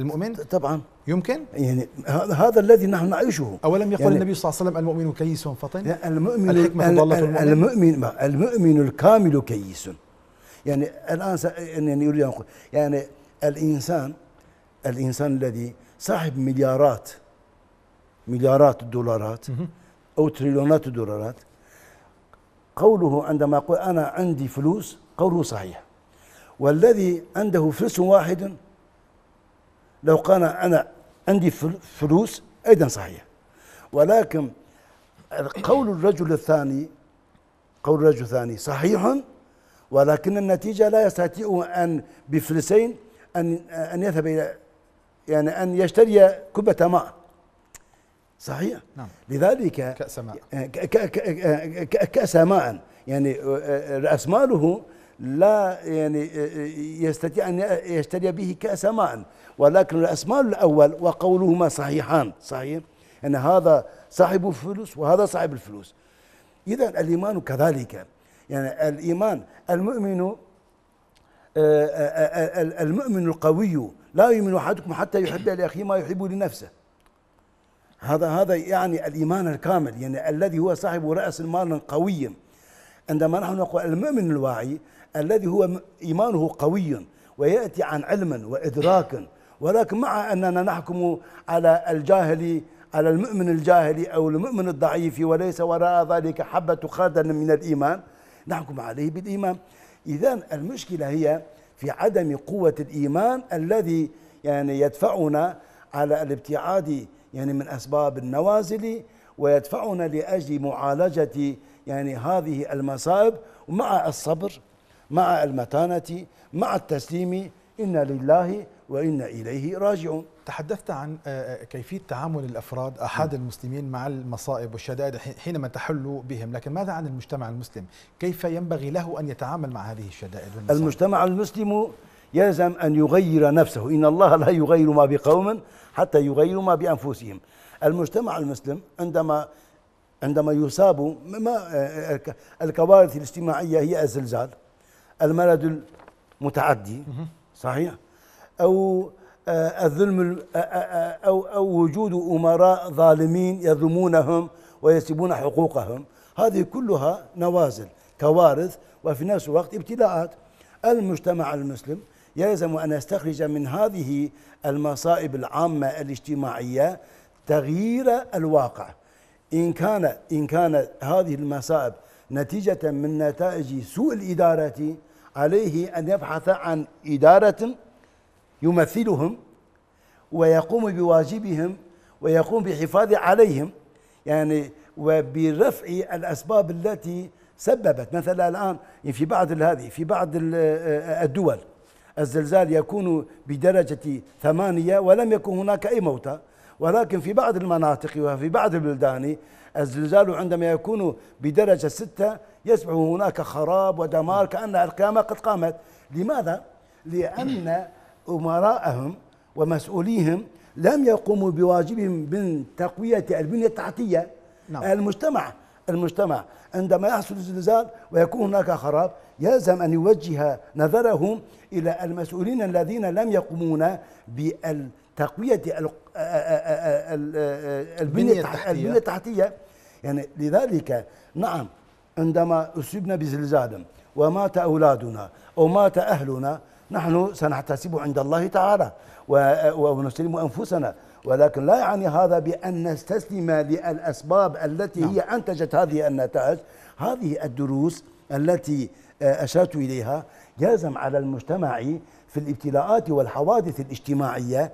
المؤمن طبعا يمكن يعني هذا الذي نحن نعيشه اولم يقل يعني النبي صلى الله عليه وسلم المؤمن كيس فطن يعني المؤمن الحكمه المؤمن المؤمن المؤمن الكامل كيس يعني الان يعني يريد ان اقول يعني الانسان الانسان الذي صاحب مليارات مليارات الدولارات او تريليونات الدولارات قوله عندما يقول انا عندي فلوس قوله صحيح والذي عنده فلس واحد لو قال انا عندي فلوس ايضا صحيح ولكن قول الرجل الثاني قول الرجل الثاني صحيح ولكن النتيجة لا يستطيع أن بفلسين أن أن يذهب إلى يعني أن يشتري كبة ماء صحيح نعم. لذلك كأس ماء آه، آه، كأس ماء يعني آه، رأس ماله لا يعني يستطيع أن يشتري به كأس ماء ولكن رأس ماله الأول وقولهما صحيحان صحيح أن هذا صاحب الفلوس وهذا صاحب الفلوس إذا الإيمان كذلك يعني الإيمان المؤمن المؤمن القوي لا يؤمن أحدكم حتى يحب لأخيه ما يحب لنفسه هذا هذا يعني الايمان الكامل يعني الذي هو صاحب راس مال قوي عندما نحن نقول المؤمن الواعي الذي هو ايمانه قوي وياتي عن علم وادراك ولكن مع اننا نحكم على الجاهلي على المؤمن الجاهلي او المؤمن الضعيف وليس وراء ذلك حبه خردل من الايمان نحكم عليه بالايمان اذا المشكله هي في عدم قوه الايمان الذي يعني يدفعنا على الابتعاد يعني من أسباب النوازل ويدفعنا لأجل معالجة يعني هذه المصائب مع الصبر مع المتانة مع التسليم إنا لله وإنا إليه راجعون تحدثت عن آه، آه، كيفية تعامل الأفراد أحد نعم. المسلمين مع المصائب والشدائد حينما تحل بهم لكن ماذا عن المجتمع المسلم؟ كيف ينبغي له أن يتعامل مع هذه الشدائد والمصائب؟ المجتمع المسلم يلزم أن يغير نفسه إن الله لا يغير ما بقوم حتى يغيروا ما بأنفسهم المجتمع المسلم عندما عندما يصاب ما الكوارث الاجتماعية هي الزلزال المرض المتعدي صحيح أو آه، الظلم آه، آه، أو أو وجود أمراء ظالمين يظلمونهم ويسلبون حقوقهم هذه كلها نوازل كوارث وفي نفس الوقت ابتلاءات المجتمع المسلم يلزم أن أستخرج من هذه المصائب العامة الاجتماعية تغيير الواقع إن كان إن كانت هذه المصائب نتيجة من نتائج سوء الإدارة عليه أن يبحث عن إدارة يمثلهم ويقوم بواجبهم ويقوم بحفاظ عليهم يعني وبرفع الأسباب التي سببت مثلا الآن في بعض هذه في بعض الدول الزلزال يكون بدرجة ثمانية ولم يكن هناك أي موتى ولكن في بعض المناطق وفي بعض البلدان الزلزال عندما يكون بدرجة ستة يصبح هناك خراب ودمار كأن القيامة قد قامت لماذا؟ لأن أمراءهم ومسؤوليهم لم يقوموا بواجبهم من تقوية البنية التحتية نعم. المجتمع المجتمع عندما يحصل زلزال ويكون هناك خراب يلزم أن يوجه نظرهم إلى المسؤولين الذين لم يقومون بتقوية البنية التحتية, التحتية. يعني لذلك نعم عندما اصيبنا بزلزال ومات أولادنا أو مات أهلنا نحن سنحتسب عند الله تعالى ونسلم أنفسنا ولكن لا يعني هذا بأن نستسلم للأسباب التي نعم. هي أنتجت هذه النتائج هذه الدروس التي آه، أشرت إليها يلزم على المجتمع في الابتلاءات والحوادث الاجتماعية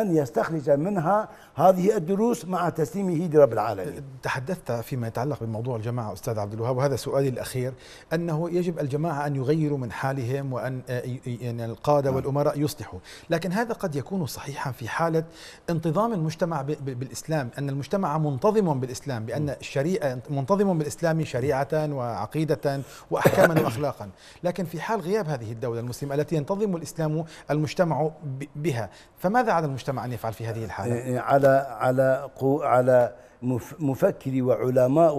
أن يستخرج منها هذه الدروس مع تسليمه لرب العالمين تحدثت فيما يتعلق بموضوع الجماعة أستاذ عبد الوهاب وهذا سؤالي الأخير أنه يجب الجماعة أن يغيروا من حالهم وأن آه، يعني القادة نعم. والأمراء يصلحوا لكن هذا قد يكون صحيحا في حالة انتظام المجتمع بالإسلام أن المجتمع منتظم بالإسلام بأن نعم. الشريعة منتظم بالإسلام شريعة وعقيدة وأحكاما وأخلاقا لكن في حال غياب هذه الدولة المسلمة التي ينتظم الإسلام المجتمع بها فماذا على المجتمع المجتمع أن يفعل في هذه الحالة؟ إيه، إيه، على على على مفكري وعلماء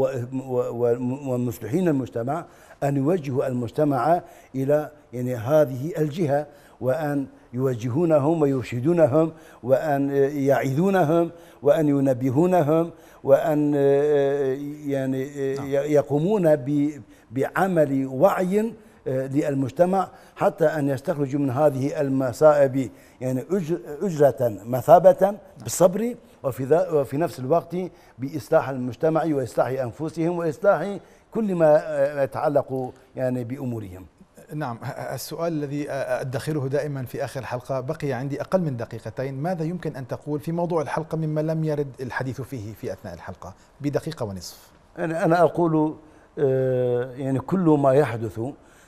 ومصلحين المجتمع أن يوجهوا المجتمع إلى يعني هذه الجهة وأن يوجهونهم ويرشدونهم وأن يعيذونهم وأن ينبهونهم وأن إيه، يعني نعم. يقومون بعمل وعي آه، للمجتمع حتى أن يستخرجوا من هذه المصائب يعني أجرة مثابة بالصبر وفي, وفي نفس الوقت بإصلاح المجتمع وإصلاح أنفسهم وإصلاح كل ما آه، يتعلق يعني بأمورهم نعم السؤال الذي آه، أدخره دائما في آخر حلقة بقي عندي أقل من دقيقتين ماذا يمكن أن تقول في موضوع الحلقة مما لم يرد الحديث فيه في أثناء الحلقة بدقيقة ونصف أنا أقول يعني كل ما يحدث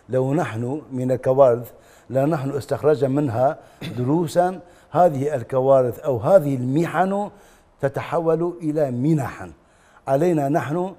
لو نحن من الكوارث لا نحن استخرجنا منها دروسا هذه الكوارث أو هذه المحن تتحول إلى منحا علينا نحن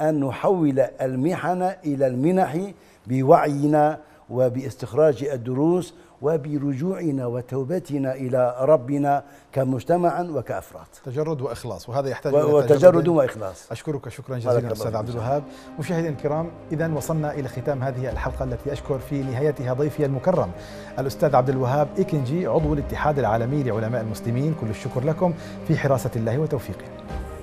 أن نحول المحن إلى المنح بوعينا وباستخراج الدروس وبرجوعنا وتوبتنا إلى ربنا كمجتمعا وكأفراد تجرد وإخلاص وهذا يحتاج إلى وتجرد وإخلاص أشكرك شكرا جزيلا أستاذ عبد الوهاب مشاهدينا الكرام إذا وصلنا إلى ختام هذه الحلقة التي أشكر في نهايتها ضيفي المكرم الأستاذ عبد الوهاب إكنجي عضو الاتحاد العالمي لعلماء المسلمين كل الشكر لكم في حراسة الله وتوفيقه